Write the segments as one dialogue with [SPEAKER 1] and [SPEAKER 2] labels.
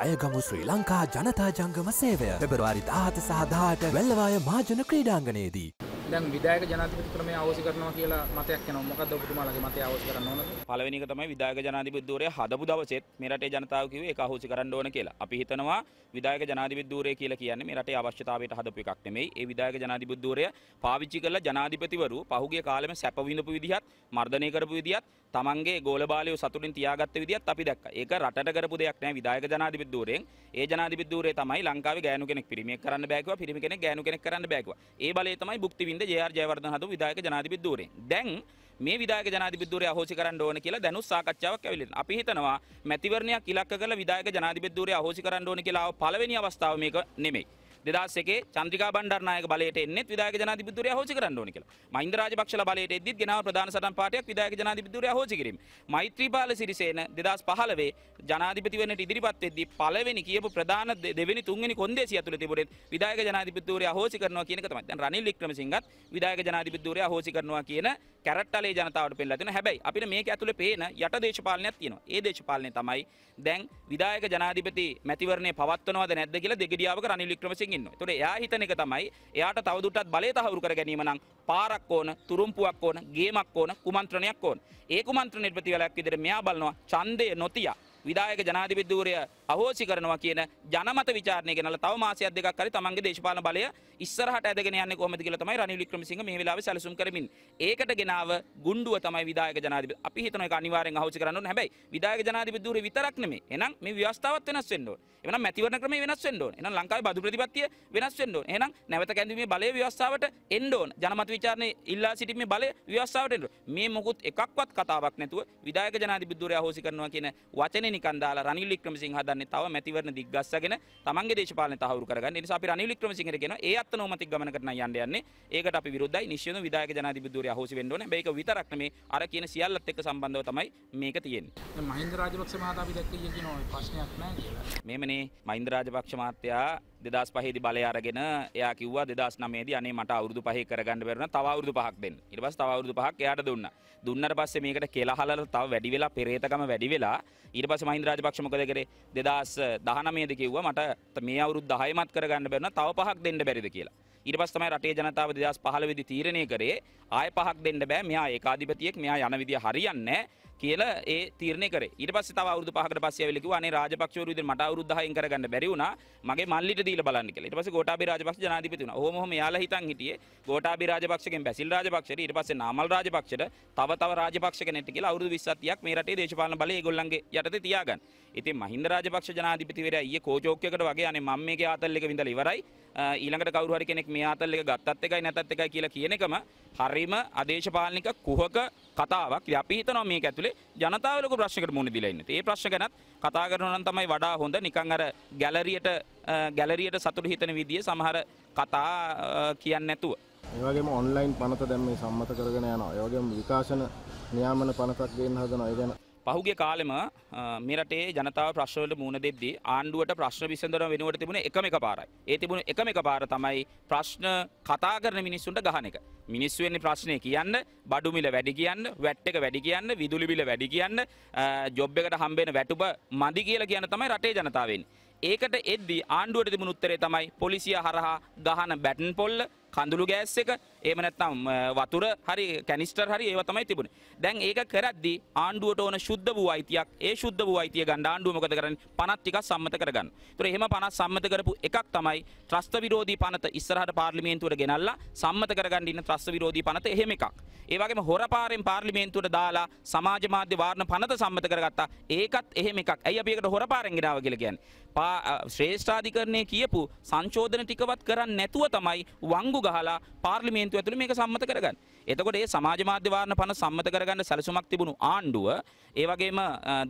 [SPEAKER 1] ජයගමු ශ්‍රී ලංකා ජනතා ජංගම සේවය පෙබරවාරි දාහත සහදාට වෙල්ලවාය මාජන ක්‍රීඩාංගනයේදී. දැන් විධායක ජනාධිපති ක්‍රමය අවශ්‍ය කරනවා කියලා මතයක් එනවා. මොකද්ද ඔබතුමාලගේ මතය අවශ්‍ය කරන්න ඕනද? පළවෙනි එක තමයි විධායක ජනාධිපති ධූරය හදපු දවසෙත් මේ රටේ ජනතාව කිව්වේ ඒක අහෝසි කරන්න ඕන කියලා. අපි හිතනවා විධායක ජනාධිපති ධූරය කියලා කියන්නේ මේ රටේ අවශ්‍යතාවයට හදපු එකක් නෙමෙයි. ඒ විධායක ජනාධිපති ධූරය පාවිච්චි කරලා ජනාධිපතිවරු පහුගිය කාලෙම සැප විඳපු විදිහත්, මර්ධනය කරපු විදිහත්, තමන්ගේ ගෝලබාලයෝ සතුටින් තියාගත්ත විදිහත් අපි දැක්කා. ඒක රටට කරපු දෙයක් නෑ විධායක ජනාධිපති ධූරයෙන්. ඒ ජනාධිපති ධූරය තමයි ලංකාවේ ගෑනු කෙනෙක් පිරිමියෙක් කරන්න බෑ කිව්වා, පිරිමි කෙනෙක් ගෑනු කෙනෙක් කරන්න බෑ කිව්වා. ඒ බලය තමයි භුක්ති විඳ කොමිසමේද ජයාර් ජයවර්ධන හදපු විධායක ජනාධිපතිවරේ. දැන් මේ විදායක ජනාධිපතිවරය අහෝසි කරන්න ඕන කියලා දැනුත් සාකච්ඡාවක් ඇවිල්ලා. අපි හිතනවා මැතිවරණයක් ඉලක්ක කරලා විදායක ජනාධිපතිවරය අහෝසි කරන්න ඕන කියලා පළවෙනි අවස්ථාව මේක නෙමෙයි. දෙදස් එකේ චන්ද්‍රිකා බණ්ඩාරනායක බලයට එන්නේ විධායක ජනාධිපතිතුරිය හෝසි කරන්න ඕනි කියලා. මහින්ද රාජපක්ෂලා බලයට එද්දිත් ගෙනාව ප්‍රධාන සටන් පාඨයක් විධායක ජනාධිපතිතුරිය හෝසි කිරීම. මෛත්‍රීපාල සිරිසේන 2015 ජනාධිපති වෙන්නට ඉදිරිපත් වෙද්දී පළවෙනි කියපු ප්‍රධාන දෙවෙනි තුන්වෙනි කොන්දේසිය ඇතුළේ තිබුණේ විධායක ජනාධිපතිතුරිය හෝසි කරනවා කියන එක තමයි. දැන් රනිල් වික්‍රමසිංහත් විධායක ජනාධිපතිතුරිය හෝසි කරනවා කියන කැරට්ටලේ ජනතාවට පෙන්ලා තියෙන හැබැයි අපිට මේක ඇතුළේ පේන යට දේශපාලනයක් තියෙනවා. ඒ දේශපාලනය තමයි දැන් විධායක ජනාධිපති මැතිවරණය පවත්වනවද නැද්ද කියලා දෙගඩියාවක රනිල් වික්‍රමසිංහ ඉන්නවා. ඒතකොට එයා හිතන එක තමයි එයාට තවදුරටත් බලය තහවුරු කර ගැනීම නම් පාරක් ඕන, තුරුම්පුවක් ඕන, ගේමක් ඕන, කුමන්ත්‍රණයක් ඕන. ඒ කුමන්ත්‍රණයට ප්‍රතිවලයක් විදිහට මෙයා බලනවා ඡන්දය නොතියා විදායක ජනාධිපතිවරය අහෝසි කරනවා කියන ජනමත විචාරණය කරනලා තව මාසයක් දෙකක් හරි තමන්ගේ දේශපාලන බලය ඉස්සරහට ඇදගෙන යන්නේ කොහොමද කියලා තමයි රනිල් වික්‍රමසිංහ මේ වෙලාවේ සැලසුම් කරමින්. ඒකට ගෙනාව ගුණ්ඩුව තමයි විදායක ජනාධිපති. අපි හිතන එක අනිවාර්යෙන් අහෝසි කරන්න ඕනේ. හැබැයි විදායක ජනාධිපතිවරය විතරක් නෙමෙයි. එහෙනම් මේ ව්‍යවස්ථාවත් වෙනස් වෙන්න ඕනේ. එහෙනම් මැතිවරණ ක්‍රමය වෙනස් වෙන්න ඕනේ. එහෙනම් ලංකාවේ බදු ප්‍රතිපත්තිය වෙනස් වෙන්න ඕනේ. එහෙනම් නැවත කැඳවීමේ බලය ව්‍යවස්ථාවට එන්න ඕන. ජනමත විචාරණයේ ඉල්ලා සිටීමේ බලය ව්‍යවස්ථාවට එන්න ඕනේ. මේ මොකුත් එකක්වත් කතාවක් නැතුව විදායක ජනාධිපතිවරය අහෝසි කරනවා කියන වචනේ නිකන් දාලා රනිල් වික්‍රමසිංහ හදන්නේ තව මැතිවරණ දිග්ගස්සගෙන තමන්ගේ දේශපාලනය තහවුරු කරගන්න. ඒ නිසා අපි රනිල් වික්‍රමසිංහට කියනවා ඒ අත්නෝමතික ගමනකට නම් යන්න යන්නේ. ඒකට අපි විරුද්ධයි. නිශ්චිතව විධායක ජනාධිපතිවරය අහෝසි වෙන්න ඕනේ. මේක විතරක් නෙමේ අර කියන සියල්ලත් එක්ක සම්බන්ධව තමයි මේක තියෙන්නේ. මහින්ද රාජපක්ෂ මහතා අපි දැක්කේ කියනවා ප්‍රශ්නයක් නැහැ කියලා. මේමනේ මහින්ද රාජපක්ෂ මහත්තයා දෙදස් පහහිදි බලය අරගෙන එයා කිව්ව දෙදස් නමේද අනේ මට අවුරදු පහ කරගන්න බරන තවරුදු පහක් දෙන්න ඉටස් තවරුදු පහක් එයට දුන්න දුන්නට පස්සේ මේකට කෙලාහල තව වැඩි වෙලා පෙරේතකම වැඩි වෙලා ඊට පස මහින්ද්‍රාජ පක්ෂමකද කරේ දෙදස් දහනමේද කිව්ව මට මේ අවුරුදු දහයමත් කරගන්න බැරන තව පහක් දෙන්න බැරිද කියලා ඊට පස්සේ තමයි රටේ ජනතාව 2015 දී තීරණය කරේ ආය පහක් දෙන්න බෑ මෙයා ඒකාධිපතියෙක් මෙයා යන විදිය හරියන්නේ කියලා ඒ තීරණය කරේ ඊට පස්සේ තව අවුරුදු පහකට පස්සේ ඇවිල්ලා කිව්වා අනේ රාජපක්ෂවරු විදිහට මට අවුරුදු 10න් කරගන්න බැරි වුණා මගේ මල්ලිට දීලා බලන්න කියලා ඊට පස්සේ ගෝඨාභය රාජපක්ෂ ජනාධිපති වුණා. ඔහොම ඔහොම යාලා හිටන් හිටියේ ගෝඨාභය රාජපක්ෂගෙන් බැසිල් රාජපක්ෂට ඊට පස්සේ නාමල් රාජපක්ෂට තව තව රාජපක්ෂ කෙනෙක්ට කියලා අවුරුදු 20ක් 30ක් මේ රටේ දේශපාලන බලය ඒගොල්ලන්ගේ යටතේ තියාගන්න. ඉතින් මහින්ද රාජපක්ෂ ජනාධිපතිවරයා ඊයේ කෝචෝක්කයකට වගේ අනේ මම මේකේ ආතල් එක විඳලා ඉවරයි. ඊළඟට කවුරු හරි කෙනෙක් මේ ආතල් එක ගත්තත් එකයි නැතත් එකයි කියලා කියන එකම හරීම අදේශපාලනික කුහක කතාවක් අපි හිතනවා මේක ඇතුලේ ජනතාව ලොකු ප්‍රශ්නකට මුහුණ දීලා ඉන්නේ. ඒ ප්‍රශ්න ගැනත් කතා කරනවා නම් තමයි වඩා හොඳ නිකන් අර ගැලරියට ගැලරියට සතුට හිතන විදිය සමහර කතා කියන්නේ නැතුව. ඒ වගේම ඔන්ලයින් පනත දැන් මේ සම්මත කරගෙන යනවා. ඒ වගේම විකාශන නියාමන පනතක් ගේන්න හදනවා. ඒ ගැන පහුගේ කාලෙම මේ රටේ ජනතාව ප්‍රශ්නවලට මුහුණ දෙද්දී ආණ්ඩුවට ප්‍රශ්න විසඳන වෙනුවට තිබුණේ එකම එක පාරයි. ඒ තිබුණේ එකම එක පාර තමයි ප්‍රශ්න කතා කරන මිනිස්සුන්ට ගහන එක. මිනිස්සු වෙන්නේ ප්‍රශ්නේ කියන්න, බඩු මිල වැඩි කියන්න, වැට් එක වැඩි කියන්න, විදුලි බිල වැඩි කියන්න, ජොබ් එකට හම්බෙන වැටුප මදි කියලා කියන තමයි රටේ ජනතාව ඒකට එද්දී ආණ්ඩුවට තිබුණු උත්තරේ තමයි පොලිසිය හරහා ගහන බැටන් පොල්ල කඳුළු ගෑස් එක එහෙම නැත්නම් වතුර හරි කැනිස්ටර් හරි ඒවා තමයි තිබුණේ. දැන් ඒක කරද්දී ආණ්ඩුවට ඕන සුද්ධ වූ අයිතියක් ඒ සුද්ධ වූ අයිතිය ගන්න ආණ්ඩුව මොකද කරන්නේ? පනත් ටිකක් සම්මත කරගන්න. ඒතර එහෙම පනත් සම්මත කරපු එකක් තමයි ත්‍රස්ත විරෝධී පනත ඉස්සරහට පාර්ලිමේන්තුවට ගෙනල්ලා සම්මත කරගන්න ඉන්න ත්‍රස්ත විරෝධී පනත එහෙම එකක්. ඒ වගේම හොරපාරෙන් පාර්ලිමේන්තුවට දාලා සමාජ මාධ්‍ය වාරණ පනත සම්මත කරගත්තා. ඒකත් එහෙම එකක්. ඇයි අපි ඒකට හොරපාරෙන් ගෙනාව කියලා කියන්නේ? ශ්‍රේෂ්ඨාධිකරණය කියපු සංශෝධන ටිකවත් කරන්නේ නැතුව තමයි වංගු ගහලා පාර්ලිමේන්තුව ඇතුළේ මේක සම්මත කරගන්න. එතකොට ඒ සමාජ මාධ්‍ය වාරණ පන සම්මත කරගන්න සැලසුමක් තිබුණු ආණ්ඩුව ඒ වගේම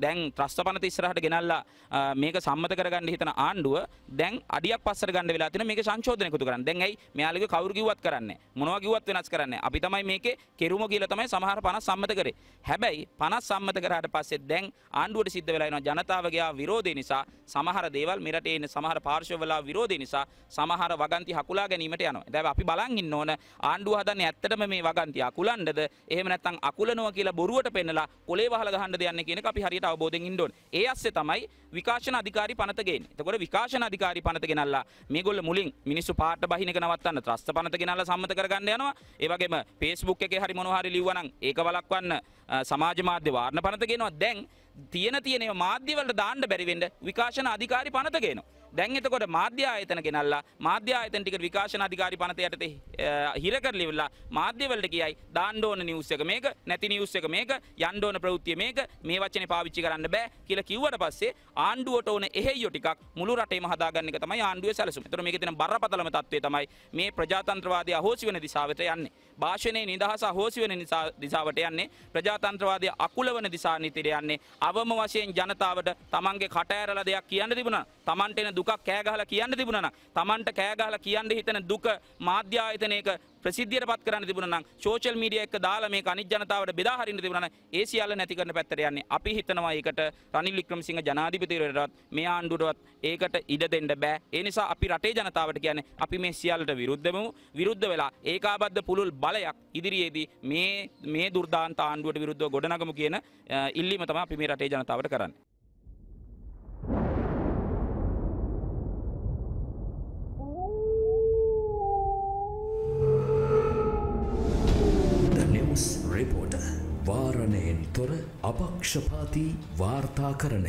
[SPEAKER 1] දැන් ත්‍රස්ත පනත ඉස්සරහට ගෙනල්ලා මේක සම්මත කරගන්න හිතන ආණ්ඩුව දැන් අඩියක් පස්සට ගන්න වෙලා තියෙන මේක සංශෝධන එකතු කරන්න. දැන් ඇයි මෙයාලගේ කවුරු කිව්වත් කරන්නේ මොනවා කිව්වත් වෙනස් කරන්නේ. අපි තමයි මේකේ කෙරුම කියලා තමයි සමහර 50 සම්මත කරේ. හැබැයි 50 සම්මත කරාට පස්සේ දැන් ආණ්ඩුවට සිද්ධ වෙලා යනවා ජනතාවගේ විරෝධය නිසා සමහර දේවල් මෙරටේ ඉන්න සමහර පාර්ශවවල විරෝධය නිසා සමහර වගන්ති හකුලා ගැනීමට යනවා. දැන් අපි අපි බලන් ඉන්න ඕන ආණ්ඩුව හදන්නේ ඇත්තටම මේ වගන්ති අකුලන්නද එහෙම නැත්නම් අකුලනවා කියලා බොරුවට පෙන්නලා කොලේ වහලා ගහන්න දෙන්නේ කියන එක අපි හරියට අවබෝධයෙන් ඉන්න ඕන. ඒ ඇස්සේ තමයි විකාශන අධිකාරී පනත ගේන්නේ. එතකොට විකාශන අධිකාරී පනත ගෙනල්ලා මේගොල්ලෝ මුලින් මිනිස්සු පාට බහින එක නවත්තන්න ත්‍රස්ත පනත ගෙනල්ලා සම්මත කරගන්න යනවා. ඒ වගේම Facebook එකේ හරි මොනවා හරි ලිව්වනම් ඒක වළක්වන්න සමාජ මාධ්‍ය වාර්ණ පනත ගේනවා. දැන් තියෙන තියෙනේ මාධ්‍යවලට දාන්න බැරි වෙන්න විකාශන අධිකාරී පනත ගේනවා. දැන් එතකොට මාධ්‍ය ආයතන ගෙනල්ලා මාධ්‍ය ආයතන ටික විකාශන අධිකාරි පනත යටතේ හිර කරලිවිලා මාධ්‍ය වලට කියයි දාන්න ඕන නිවුස් එක මේක නැති නිවුස් එක මේක යන්න ඕන ප්‍රවෘත්තිය මේක මේ වචනේ පාවිච්චි කරන්න බෑ කියලා කිව්වට පස්සේ ආණ්ඩුවට ඕන එහෙයෝ ටිකක් මුළු රටේම හදාගන්න එක තමයි ආණ්ඩුවේ සැලසුම. ඒතර මේකේ තියෙන බරපතලම තත්ත්වය තමයි මේ ප්‍රජාතන්ත්‍රවාදී අහෝසි වෙන දිශාවට යන්නේ. භාෂණයේ නිදහස අහෝසි වෙන දිශාවට යන්නේ ප්‍රජාතන්ත්‍රවාදය අකුල වන දිසා නිතිර යන්නේ අවම වශයෙන් ජනතාවට තමන්ගේ කට ඇරලා දෙයක් කියන්න තිබුණා තමන්ට එන දුකක් කෑ ගහලා කියන්න තිබුණා නම් Tamanට කෑ ගහලා කියන්න හිතන දුක මාධ්‍ය ආයතනයක ප්‍රසිද්ධියට පත් කරන්න තිබුණා නම් සෝෂල් මීඩියා එක දාලා මේක අනිත් ජනතාවට බෙදා හරින්න තිබුණා නම් ඒ සියල්ල නැති කරන පැත්තට යන්නේ. අපි හිතනවා ඒකට රනිල් වික්‍රමසිංහ ජනාධිපතිවරයාටවත් මේ ආණ්ඩුවටවත් ඒකට ඉඩ දෙන්න බෑ. ඒ නිසා අපි රටේ ජනතාවට කියන්නේ අපි මේ සියල්ලට විරුද්ධමු. විරුද්ධ වෙලා ඒකාබද්ධ පුළුල් බලයක් ඉදිරියේදී මේ මේ දුර්දාන්ත ආණ්ඩුවට විරුද්ධව ගොඩනගමු කියන ඉල්ලීම තමයි අපි මේ රටේ ජනතාවට කරන්නේ. अपक्षपाती वार्ताकरण